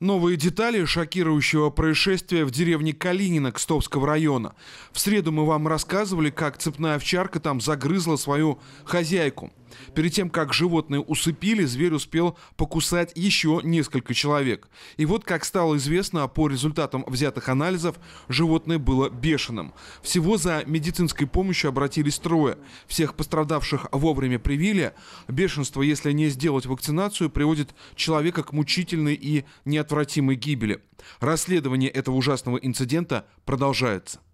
Новые детали шокирующего происшествия в деревне Калинина Кстовского района. В среду мы вам рассказывали, как цепная овчарка там загрызла свою хозяйку. Перед тем, как животные усыпили, зверь успел покусать еще несколько человек. И вот, как стало известно, по результатам взятых анализов, животное было бешеным. Всего за медицинской помощью обратились трое. Всех пострадавших вовремя привили. Бешенство, если не сделать вакцинацию, приводит человека к мучительной и неотвратимой гибели. Расследование этого ужасного инцидента продолжается.